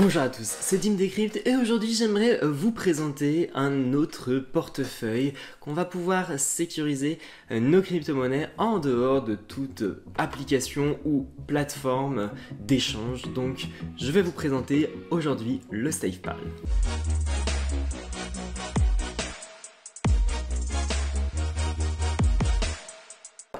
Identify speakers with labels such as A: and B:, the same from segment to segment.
A: Bonjour à tous, c'est Dim Decrypt et aujourd'hui j'aimerais euh, vous présenter un autre portefeuille qu'on va pouvoir sécuriser euh, nos crypto-monnaies en dehors de toute application ou plateforme d'échange. Donc je vais vous présenter aujourd'hui le SafePal.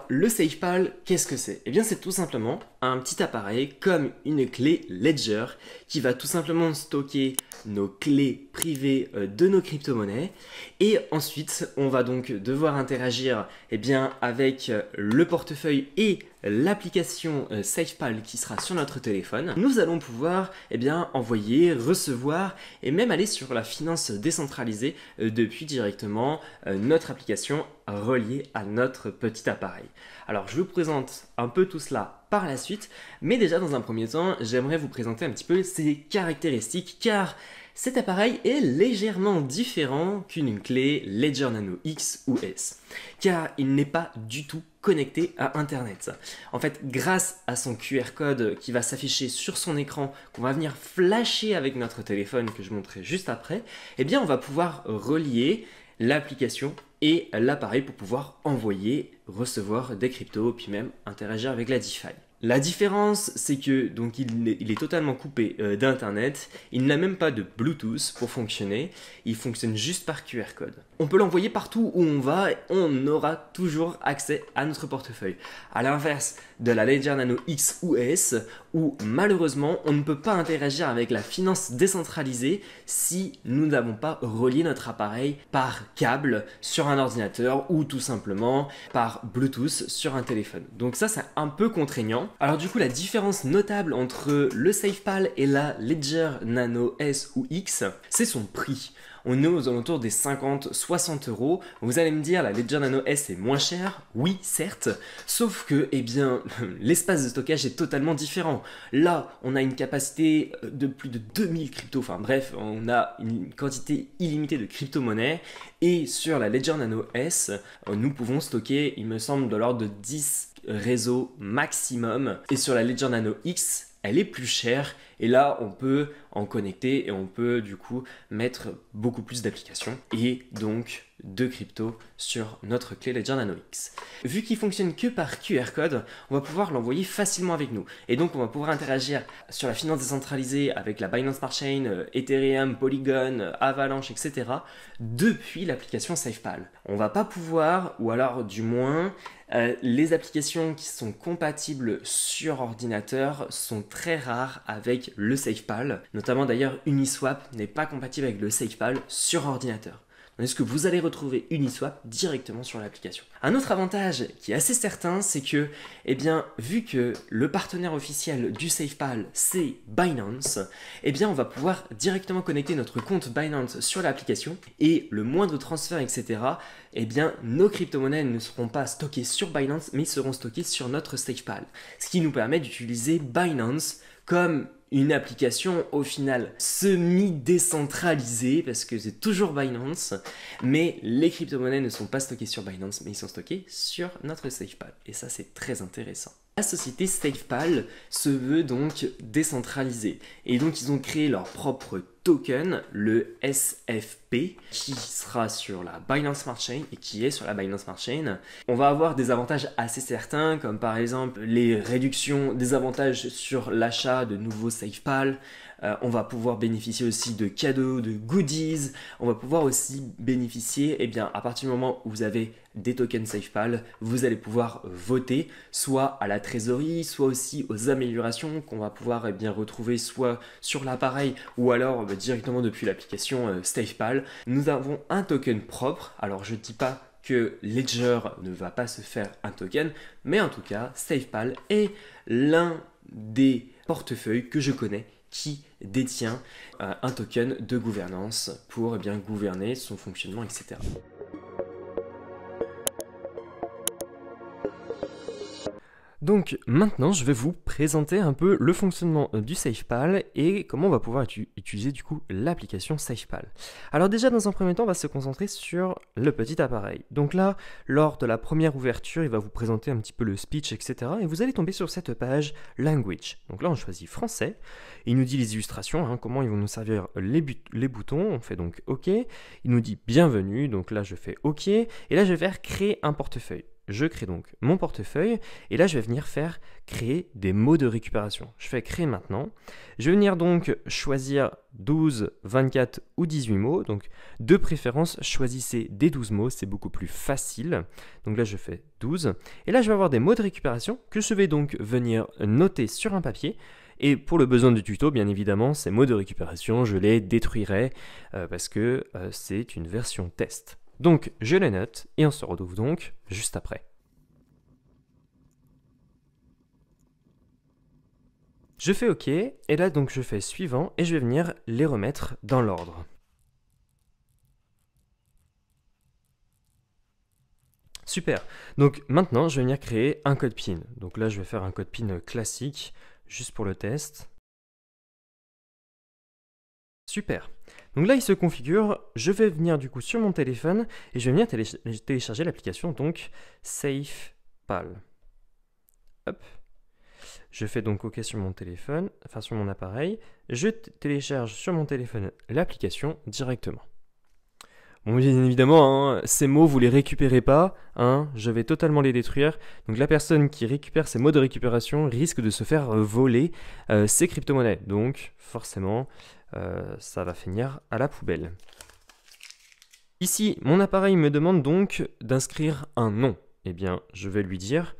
A: le SafePal, qu'est-ce que c'est Eh bien, c'est tout simplement un petit appareil comme une clé Ledger qui va tout simplement stocker nos clés privées euh, de nos crypto-monnaies. Et ensuite, on va donc devoir interagir eh bien, avec euh, le portefeuille et l'application euh, SafePal qui sera sur notre téléphone, nous allons pouvoir eh bien, envoyer, recevoir et même aller sur la finance décentralisée euh, depuis directement euh, notre application reliée à notre petit appareil. Alors je vous présente un peu tout cela par la suite, mais déjà dans un premier temps, j'aimerais vous présenter un petit peu ses caractéristiques car cet appareil est légèrement différent qu'une clé Ledger Nano X ou S, car il n'est pas du tout connecté à Internet. En fait, grâce à son QR code qui va s'afficher sur son écran, qu'on va venir flasher avec notre téléphone que je montrerai juste après, eh bien on va pouvoir relier l'application et l'appareil pour pouvoir envoyer, recevoir des cryptos, puis même interagir avec la DeFi. La différence, c'est que donc il est, totalement coupé euh, d'internet, il n'a même pas de Bluetooth pour fonctionner, il fonctionne juste par QR code. On peut l'envoyer partout où on va, et on aura toujours accès à notre portefeuille. À l'inverse de la Ledger Nano X ou S, où malheureusement on ne peut pas interagir avec la finance décentralisée si nous n'avons pas relié notre appareil par câble sur un ordinateur ou tout simplement par Bluetooth sur un téléphone. Donc ça c'est un peu contraignant. Alors du coup, la différence notable entre le SafePal et la Ledger Nano S ou X, c'est son prix on est aux alentours des 50-60 euros. Vous allez me dire, la Ledger Nano S est moins chère, oui, certes, sauf que, eh bien, l'espace de stockage est totalement différent. Là, on a une capacité euh, de plus de 2000 cryptos, enfin bref, on a une quantité illimitée de crypto-monnaies, et sur la Ledger Nano S, euh, nous pouvons stocker, il me semble, de l'ordre de 10 réseau maximum. Et sur la Ledger Nano X, elle est plus chère et là on peut en connecter et on peut du coup mettre beaucoup plus d'applications et donc de crypto sur notre clé Ledger Nano X. Vu qu'il fonctionne que par QR code, on va pouvoir l'envoyer facilement avec nous. Et donc on va pouvoir interagir sur la finance décentralisée avec la Binance Smart Chain, euh, Ethereum, Polygon, euh, Avalanche, etc. depuis l'application SafePal. On va pas pouvoir, ou alors du moins, euh, les applications qui sont compatibles sur ordinateur sont très rares avec le SafePal. Notamment d'ailleurs Uniswap n'est pas compatible avec le SafePal sur ordinateur est-ce que vous allez retrouver Uniswap directement sur l'application. Un autre avantage qui est assez certain, c'est que, eh bien, vu que le partenaire officiel du SafePal, c'est Binance, eh bien, on va pouvoir directement connecter notre compte Binance sur l'application et le moindre transfert, etc., eh bien, nos crypto-monnaies ne seront pas stockées sur Binance, mais seront stockées sur notre SafePal, ce qui nous permet d'utiliser Binance comme une application au final semi-décentralisée, parce que c'est toujours Binance, mais les crypto-monnaies ne sont pas stockées sur Binance, mais ils sont stockés sur notre SafePal. Et ça, c'est très intéressant. La société SafePal se veut donc décentralisée et donc ils ont créé leur propre token, le SFP, qui sera sur la Binance Smart Chain et qui est sur la Binance Smart Chain. On va avoir des avantages assez certains, comme par exemple les réductions des avantages sur l'achat de nouveaux SafePal, euh, on va pouvoir bénéficier aussi de cadeaux, de goodies. On va pouvoir aussi bénéficier, et eh bien, à partir du moment où vous avez des tokens SafePal, vous allez pouvoir voter soit à la trésorerie, soit aussi aux améliorations qu'on va pouvoir eh bien, retrouver soit sur l'appareil ou alors bah, directement depuis l'application euh, SafePal. Nous avons un token propre, alors je ne dis pas que Ledger ne va pas se faire un token, mais en tout cas, SafePal est l'un des portefeuilles que je connais qui détient euh, un token de gouvernance pour eh bien gouverner son fonctionnement, etc. Donc maintenant, je vais vous présenter un peu le fonctionnement euh, du SafePal et comment on va pouvoir utiliser du coup l'application SafePal. Alors déjà, dans un premier temps, on va se concentrer sur le petit appareil. Donc là, lors de la première ouverture, il va vous présenter un petit peu le speech, etc. Et vous allez tomber sur cette page Language. Donc là, on choisit français. Il nous dit les illustrations, hein, comment ils vont nous servir les, les boutons. On fait donc OK. Il nous dit bienvenue. Donc là, je fais OK. Et là, je vais faire créer un portefeuille. Je crée donc mon portefeuille et là je vais venir faire créer des mots de récupération. Je fais créer maintenant. Je vais venir donc choisir 12, 24 ou 18 mots. Donc de préférence, choisissez des 12 mots, c'est beaucoup plus facile. Donc là je fais 12 et là je vais avoir des mots de récupération que je vais donc venir noter sur un papier. Et pour le besoin du tuto, bien évidemment, ces mots de récupération, je les détruirai euh, parce que euh, c'est une version test. Donc je les note et on se retrouve donc juste après. Je fais OK, et là donc je fais suivant et je vais venir les remettre dans l'ordre. Super. Donc maintenant, je vais venir créer un code PIN. Donc là, je vais faire un code PIN classique, juste pour le test. Super. Donc là, il se configure. Je vais venir du coup sur mon téléphone et je vais venir télécharger l'application donc SafePal. Hop. Je fais donc OK sur mon téléphone, enfin sur mon appareil. Je télécharge sur mon téléphone l'application directement. Bon, bien évidemment, hein, ces mots, vous les récupérez pas. Hein. je vais totalement les détruire. Donc la personne qui récupère ces mots de récupération risque de se faire voler euh, ses crypto-monnaies. Donc forcément, euh, ça va finir à la poubelle. Ici, mon appareil me demande donc d'inscrire un nom. Eh bien, je vais lui dire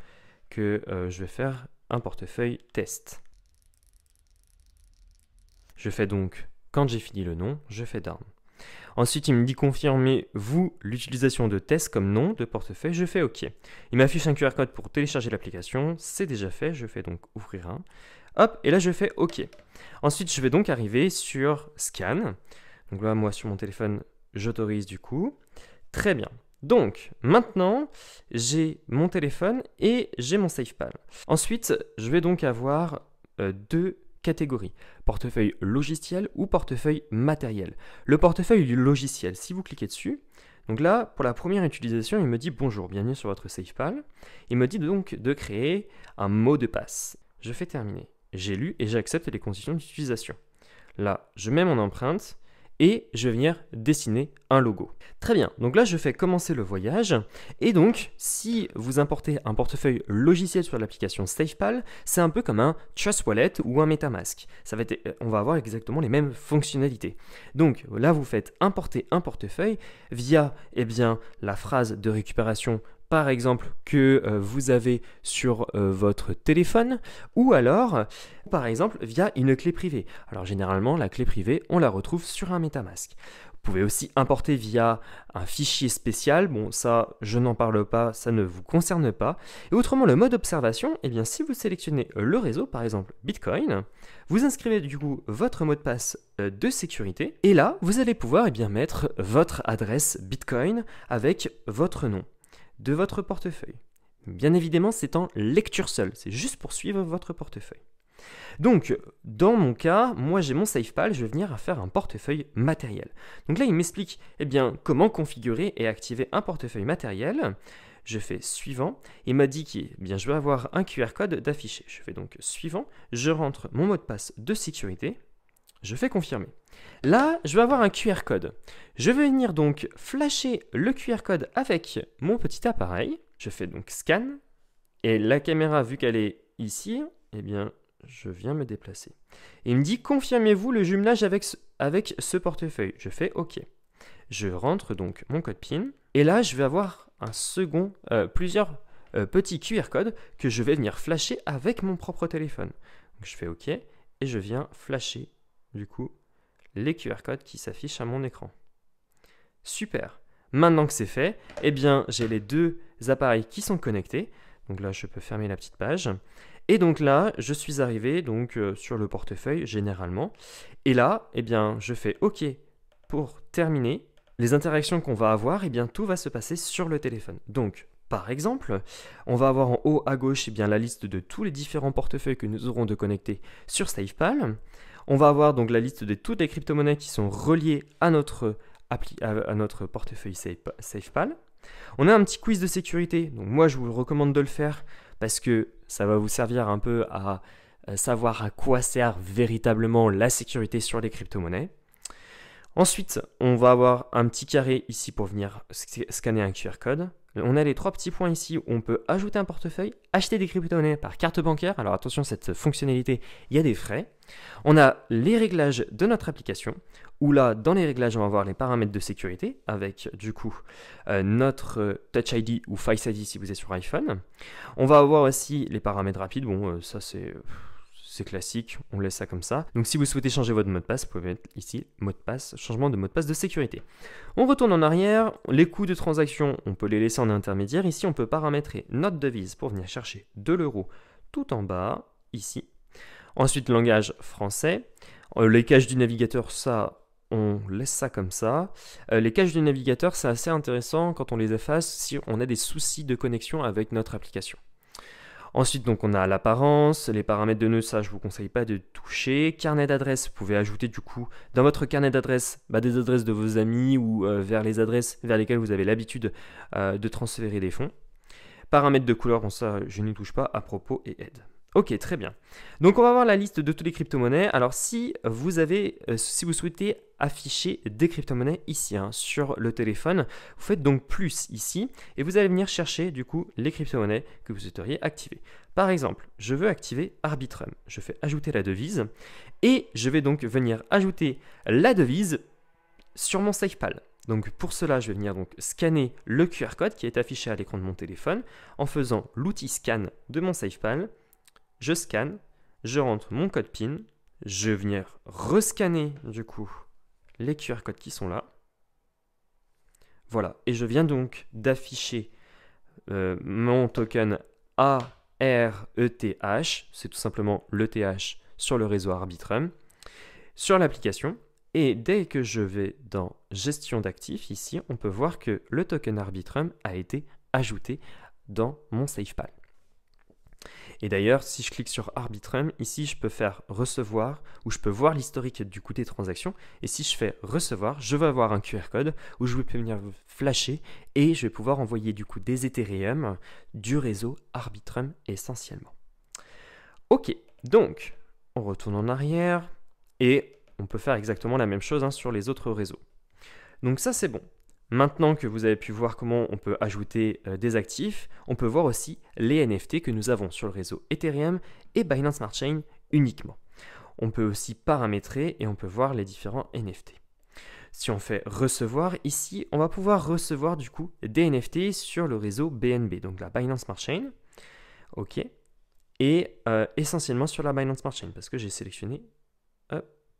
A: que euh, je vais faire un portefeuille test. Je fais donc, quand j'ai fini le nom, je fais down. Ensuite, il me dit confirmez vous l'utilisation de test comme nom de portefeuille. Je fais OK. Il m'affiche un QR code pour télécharger l'application. C'est déjà fait. Je fais donc ouvrir un. Hop, et là je fais OK. Ensuite, je vais donc arriver sur Scan. Donc là, moi sur mon téléphone, j'autorise du coup. Très bien. Donc, maintenant, j'ai mon téléphone et j'ai mon SafePal. Ensuite, je vais donc avoir euh, deux catégories, portefeuille logiciel ou portefeuille matériel. Le portefeuille du logiciel, si vous cliquez dessus, donc là, pour la première utilisation, il me dit « Bonjour, bienvenue sur votre SafePal ». Il me dit donc de créer un mot de passe. Je fais terminer j'ai lu et j'accepte les conditions d'utilisation. Là, je mets mon empreinte et je vais venir dessiner un logo. Très bien, donc là je fais commencer le voyage et donc si vous importez un portefeuille logiciel sur l'application SafePal, c'est un peu comme un Trust Wallet ou un MetaMask. Ça va être, euh, on va avoir exactement les mêmes fonctionnalités. Donc là vous faites importer un portefeuille via eh bien, la phrase de récupération par exemple que euh, vous avez sur euh, votre téléphone ou alors par exemple via une clé privée. Alors généralement la clé privée on la retrouve sur un MetaMask. Vous pouvez aussi importer via un fichier spécial. Bon, ça, je n'en parle pas, ça ne vous concerne pas. Et autrement, le mode observation, eh bien, si vous sélectionnez le réseau, par exemple Bitcoin, vous inscrivez du coup votre mot de passe euh, de sécurité. Et là, vous allez pouvoir eh bien, mettre votre adresse Bitcoin avec votre nom de votre portefeuille. Bien évidemment, c'est en lecture seule, c'est juste pour suivre votre portefeuille. Donc, dans mon cas, moi j'ai mon SafePal, je vais venir à faire un portefeuille matériel. Donc là, il m'explique eh bien, comment configurer et activer un portefeuille matériel. Je fais suivant. Il m'a dit que eh bien, je vais avoir un QR code d'affiché. Je fais donc suivant. Je rentre mon mot de passe de sécurité. Je fais confirmer. Là, je vais avoir un QR code. Je vais venir donc flasher le QR code avec mon petit appareil. Je fais donc scan. Et la caméra, vu qu'elle est ici, eh bien, je viens me déplacer. il me dit, confirmez-vous le jumelage avec ce, avec ce portefeuille. Je fais OK. Je rentre donc mon code PIN. Et là, je vais avoir un second, euh, plusieurs euh, petits QR codes que je vais venir flasher avec mon propre téléphone. je fais OK et je viens flasher du coup, les QR codes qui s'affichent à mon écran. Super Maintenant que c'est fait, eh bien, j'ai les deux appareils qui sont connectés. Donc là, je peux fermer la petite page. Et donc là, je suis arrivé donc, euh, sur le portefeuille, généralement. Et là, eh bien, je fais OK pour terminer. Les interactions qu'on va avoir, eh bien, tout va se passer sur le téléphone. Donc, par exemple, on va avoir en haut à gauche eh bien, la liste de tous les différents portefeuilles que nous aurons de connecter sur SafePal. On va avoir donc la liste de toutes les crypto-monnaies qui sont reliées à notre, à notre portefeuille SafePal. On a un petit quiz de sécurité. Donc moi, je vous recommande de le faire parce que ça va vous servir un peu à euh, savoir à quoi sert véritablement la sécurité sur les crypto-monnaies. Ensuite, on va avoir un petit carré ici pour venir scanner un QR code on a les trois petits points ici où on peut ajouter un portefeuille, acheter des crypto-monnaies par carte bancaire. Alors attention, cette fonctionnalité, il y a des frais. On a les réglages de notre application, où là, dans les réglages, on va avoir les paramètres de sécurité, avec du coup euh, notre euh, Touch ID ou Face ID si vous êtes sur iPhone. On va avoir aussi les paramètres rapides, bon, euh, ça c'est classique, on laisse ça comme ça. Donc si vous souhaitez changer votre mot de passe, vous pouvez mettre ici mot de passe, changement de mot de passe de sécurité. On retourne en arrière, les coûts de transaction, on peut les laisser en intermédiaire. Ici, on peut paramétrer notre devise pour venir chercher de l'euro tout en bas, ici. Ensuite, langage français. Euh, les caches du navigateur, ça, on laisse ça comme ça. Euh, les caches du navigateur, c'est assez intéressant quand on les efface si on a des soucis de connexion avec notre application. Ensuite, donc, on a l'apparence, les paramètres de nœud, ça, je vous conseille pas de toucher. Carnet d'adresse, vous pouvez ajouter du coup dans votre carnet d'adresse bah, des adresses de vos amis ou euh, vers les adresses vers lesquelles vous avez l'habitude euh, de transférer des fonds. Paramètres de couleur, bon, ça, je n'y touche pas. À propos et aide. Ok, très bien. Donc on va voir la liste de toutes les crypto-monnaies. Alors si vous avez, euh, si vous souhaitez afficher des crypto-monnaies ici hein, sur le téléphone, vous faites donc plus ici et vous allez venir chercher du coup les crypto-monnaies que vous souhaiteriez activer. Par exemple, je veux activer Arbitrum. Je fais ajouter la devise et je vais donc venir ajouter la devise sur mon SafePal. Donc pour cela, je vais venir donc scanner le QR code qui est affiché à l'écran de mon téléphone en faisant l'outil scan de mon SafePal je scanne, je rentre mon code PIN, je vais venir rescanner du coup les QR codes qui sont là. Voilà, et je viens donc d'afficher euh, mon token ARETH, c'est tout simplement l'ETH sur le réseau Arbitrum, sur l'application. Et dès que je vais dans gestion d'actifs, ici, on peut voir que le token Arbitrum a été ajouté dans mon SafePal. Et d'ailleurs, si je clique sur Arbitrum, ici, je peux faire recevoir où je peux voir l'historique du coût des transactions. Et si je fais recevoir, je vais avoir un QR code où je vais venir flasher et je vais pouvoir envoyer du coup des Ethereum du réseau Arbitrum essentiellement. Ok, donc on retourne en arrière et on peut faire exactement la même chose hein, sur les autres réseaux. Donc ça c'est bon. Maintenant que vous avez pu voir comment on peut ajouter euh, des actifs, on peut voir aussi les NFT que nous avons sur le réseau Ethereum et Binance Smart Chain uniquement. On peut aussi paramétrer et on peut voir les différents NFT. Si on fait recevoir, ici, on va pouvoir recevoir du coup des NFT sur le réseau BNB, donc la Binance Smart Chain. OK. Et euh, essentiellement sur la Binance Smart Chain parce que j'ai sélectionné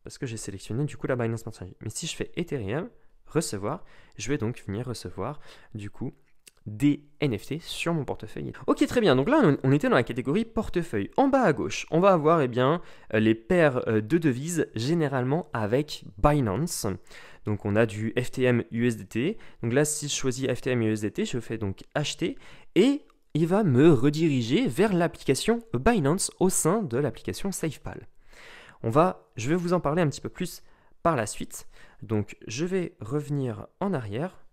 A: parce que j'ai sélectionné du coup la Binance Smart Chain. Mais si je fais Ethereum, recevoir. Je vais donc venir recevoir du coup des NFT sur mon portefeuille. Ok, très bien. Donc là, on était dans la catégorie portefeuille. En bas à gauche, on va avoir eh bien, euh, les paires euh, de devises, généralement avec Binance. Donc on a du FTM USDT. Donc là, si je choisis FTM USDT, je fais donc acheter et il va me rediriger vers l'application Binance au sein de l'application SafePal. On va, je vais vous en parler un petit peu plus par la suite. Donc je vais revenir en arrière.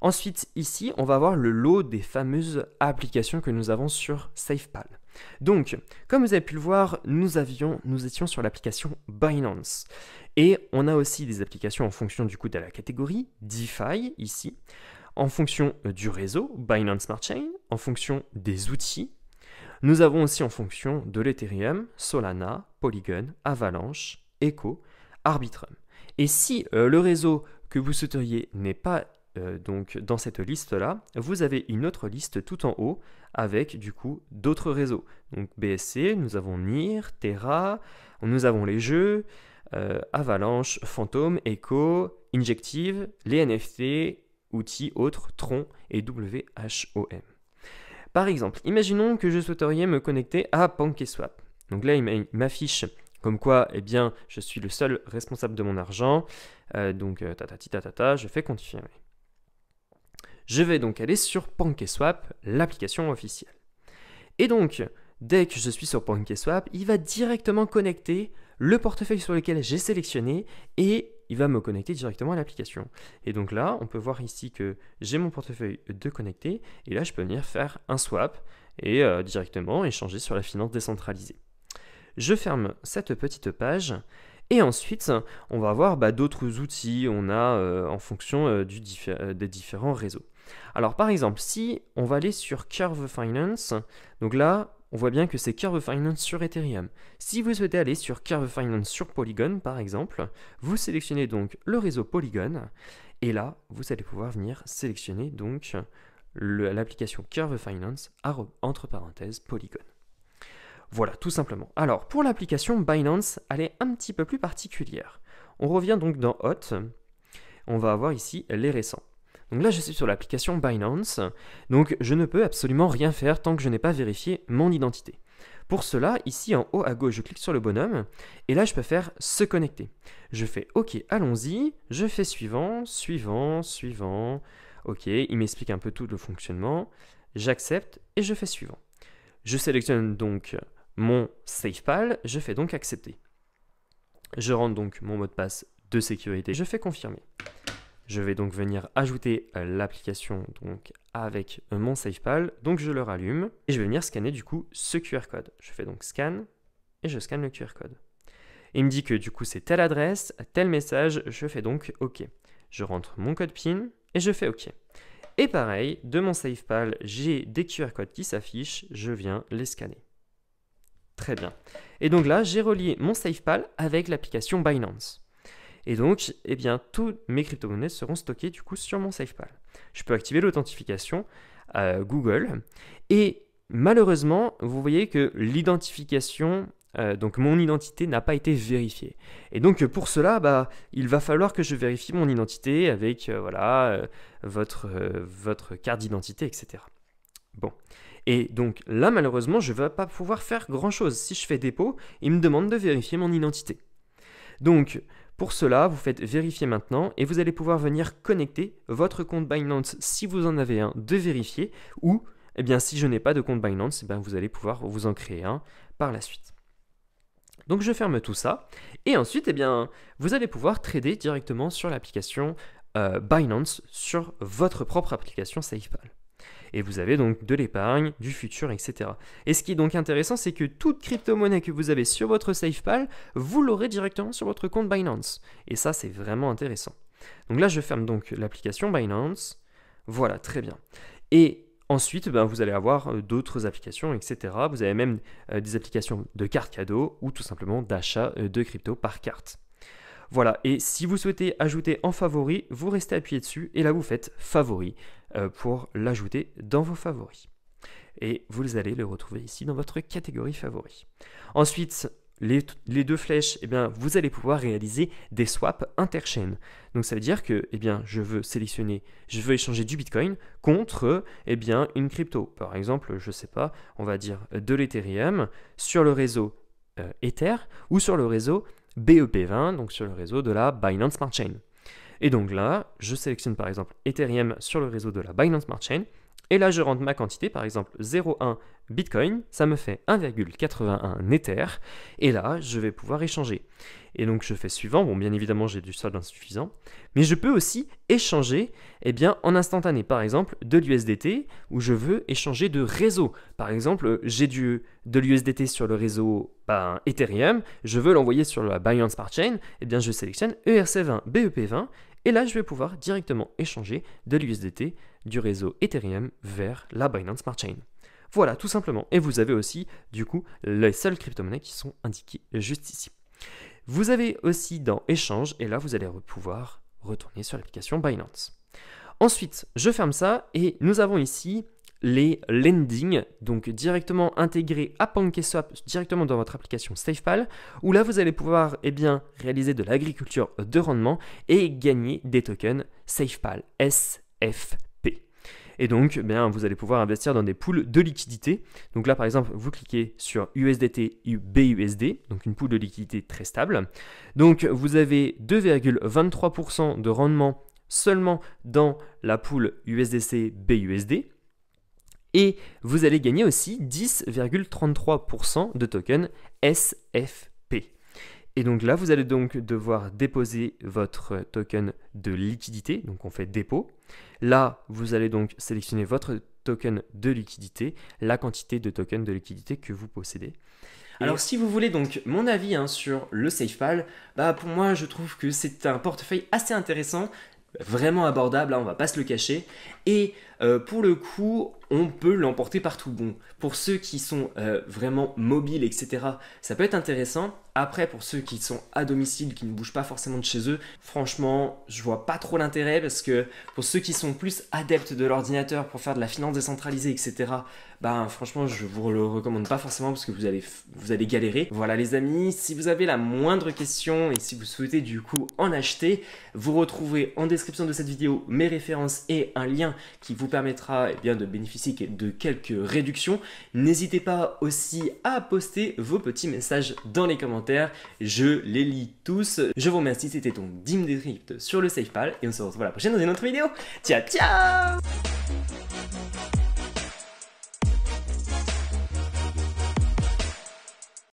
A: Ensuite, ici, on va voir le lot des fameuses applications que nous avons sur SafePal. Donc, comme vous avez pu le voir, nous, nous étions sur l'application Binance. Et on a aussi des applications en fonction du coup de la catégorie, DeFi ici, en fonction du réseau, Binance Smart Chain, en fonction des outils. Nous avons aussi en fonction de l'Ethereum, Solana, Polygon, Avalanche, Echo Arbitrum. Et si euh, le réseau que vous souhaiteriez n'est pas euh, donc dans cette liste-là, vous avez une autre liste tout en haut avec du coup d'autres réseaux. Donc BSC, nous avons NIR, Terra, nous avons les jeux, euh, Avalanche, Phantom, Echo, Injective, les NFT, outils autres, Tron et WHOM. Par exemple, imaginons que je souhaiterais me connecter à PancakeSwap. Donc là, il m'affiche comme quoi, eh bien, je suis le seul responsable de mon argent, euh, donc euh, ta je fais confirmer. Je vais donc aller sur PancakeSwap, l'application officielle. Et donc, dès que je suis sur PancakeSwap, il va directement connecter le portefeuille sur lequel j'ai sélectionné et il va me connecter directement à l'application. Et donc là, on peut voir ici que j'ai mon portefeuille de connecté et là, je peux venir faire un swap et euh, directement échanger sur la finance décentralisée. Je ferme cette petite page. Et ensuite, on va voir bah, d'autres outils, on a euh, en fonction euh, euh, des différents réseaux. Alors par exemple, si on va aller sur Curve Finance, donc là, on voit bien que c'est Curve Finance sur Ethereum. Si vous souhaitez aller sur Curve Finance sur Polygon, par exemple, vous sélectionnez donc le réseau Polygon, et là, vous allez pouvoir venir sélectionner donc l'application Curve Finance, entre parenthèses, Polygon. Voilà, tout simplement. Alors, pour l'application Binance, elle est un petit peu plus particulière. On revient donc dans Hot. On va avoir ici les récents. Donc là, je suis sur l'application Binance. Donc, je ne peux absolument rien faire tant que je n'ai pas vérifié mon identité. Pour cela, ici en haut à gauche, je clique sur le bonhomme et là, je peux faire se connecter. Je fais OK, allons-y. Je fais suivant, suivant, suivant. OK, il m'explique un peu tout le fonctionnement. J'accepte et je fais suivant. Je sélectionne donc mon SafePal, je fais donc accepter. Je rentre donc mon mot de passe de sécurité, je fais confirmer. Je vais donc venir ajouter l'application donc avec mon SafePal, donc je le rallume et je vais venir scanner du coup ce QR code. Je fais donc scan et je scanne le QR code. Il me dit que du coup c'est telle adresse, tel message, je fais donc OK. Je rentre mon code PIN et je fais OK. Et pareil, de mon SafePal, j'ai des QR codes qui s'affichent, je viens les scanner. Très bien. Et donc là, j'ai relié mon SafePal avec l'application Binance. Et donc, eh bien, toutes mes crypto-monnaies seront stockées du coup sur mon SafePal. Je peux activer l'authentification euh, Google. Et malheureusement, vous voyez que l'identification, euh, donc mon identité n'a pas été vérifiée. Et donc pour cela, bah, il va falloir que je vérifie mon identité avec euh, voilà, votre, votre carte d'identité, etc. Bon. Et donc là, malheureusement, je ne vais pas pouvoir faire grand-chose. Si je fais dépôt, il me demande de vérifier mon identité. Donc, pour cela, vous faites vérifier maintenant et vous allez pouvoir venir connecter votre compte Binance si vous en avez un de vérifier ou, eh bien, si je n'ai pas de compte Binance, eh vous allez pouvoir vous en créer un par la suite. Donc je ferme tout ça et ensuite, eh bien, vous allez pouvoir trader directement sur l'application euh, Binance sur votre propre application SafePal. Et vous avez donc de l'épargne, du futur, etc. Et ce qui est donc intéressant, c'est que toute crypto-monnaie que vous avez sur votre SafePal, vous l'aurez directement sur votre compte Binance. Et ça, c'est vraiment intéressant. Donc là, je ferme donc l'application Binance. Voilà, très bien. Et ensuite, ben, vous allez avoir euh, d'autres applications, etc. Vous avez même euh, des applications de cartes cadeaux ou tout simplement d'achat euh, de crypto par carte. Voilà, et si vous souhaitez ajouter en favori, vous restez appuyé dessus et là vous faites favori. Euh, pour l'ajouter dans vos favoris. Et vous allez le retrouver ici dans votre catégorie favoris. Ensuite, les, deux flèches, eh bien, vous allez pouvoir réaliser des swaps interchain. Donc ça veut dire que eh bien, je veux sélectionner, je veux échanger du Bitcoin contre eh bien, une crypto. Par exemple, je ne sais pas, on va dire de l'Ethereum sur le réseau euh, Ether ou sur le réseau BEP20, donc sur le réseau de la Binance Smart Chain. Et donc là, je sélectionne par exemple Ethereum sur le réseau de la Binance Smart Chain. Et là, je rentre ma quantité, par exemple 0,1 Bitcoin, ça me fait 1,81 Ether. Et là, je vais pouvoir échanger. Et donc, je fais suivant. Bon, bien évidemment, j'ai du solde insuffisant. Mais je peux aussi échanger eh bien, en instantané. Par exemple, de l'USDT où je veux échanger de réseau. Par exemple, j'ai du, de l'USDT sur le réseau ben, Ethereum. Je veux l'envoyer sur la Binance Smart Chain. Et eh bien, je sélectionne ERC20, BEP20 et là, je vais pouvoir directement échanger de l'USDT du réseau Ethereum vers la Binance Smart Chain. Voilà, tout simplement. Et vous avez aussi, du coup, les seules crypto-monnaies qui sont indiquées juste ici. Vous avez aussi dans Échange, et là, vous allez pouvoir retourner sur l'application Binance. Ensuite, je ferme ça et nous avons ici les lendings, donc directement intégrés à PancakeSwap, directement dans votre application SafePal, où là vous allez pouvoir eh bien, réaliser de l'agriculture de rendement et gagner des tokens SafePal, SFP. Et donc, eh bien, vous allez pouvoir investir dans des poules de liquidité. Donc là, par exemple, vous cliquez sur USDT, BUSD, donc une poule de liquidité très stable. Donc, vous avez 2,23% de rendement seulement dans la poule USDC, BUSD et vous allez gagner aussi 10,33% de token SFP. Et donc là, vous allez donc devoir déposer votre token de liquidité. Donc on fait dépôt. Là, vous allez donc sélectionner votre token de liquidité, la quantité de token de liquidité que vous possédez. Alors si vous voulez donc mon avis hein, sur le SafePal, bah pour moi je trouve que c'est un portefeuille assez intéressant, vraiment abordable, hein, on va pas se le cacher, et euh, pour le coup, on peut l'emporter partout. Bon, pour ceux qui sont euh, vraiment mobiles, etc., ça peut être intéressant. Après, pour ceux qui sont à domicile, qui ne bougent pas forcément de chez eux, franchement, je vois pas trop l'intérêt parce que pour ceux qui sont plus adeptes de l'ordinateur pour faire de la finance décentralisée, etc., ben franchement, je vous le recommande pas forcément parce que vous allez, vous allez galérer. Voilà les amis, si vous avez la moindre question et si vous souhaitez du coup en acheter, vous retrouverez en description de cette vidéo mes références et un lien qui vous permettra eh bien, de bénéficier de quelques réductions. N'hésitez pas aussi à poster vos petits messages dans les commentaires. Je les lis tous. Je vous remercie, c'était ton Dim Descript sur le SafePal et on se retrouve à la prochaine dans une autre vidéo. Ciao, ciao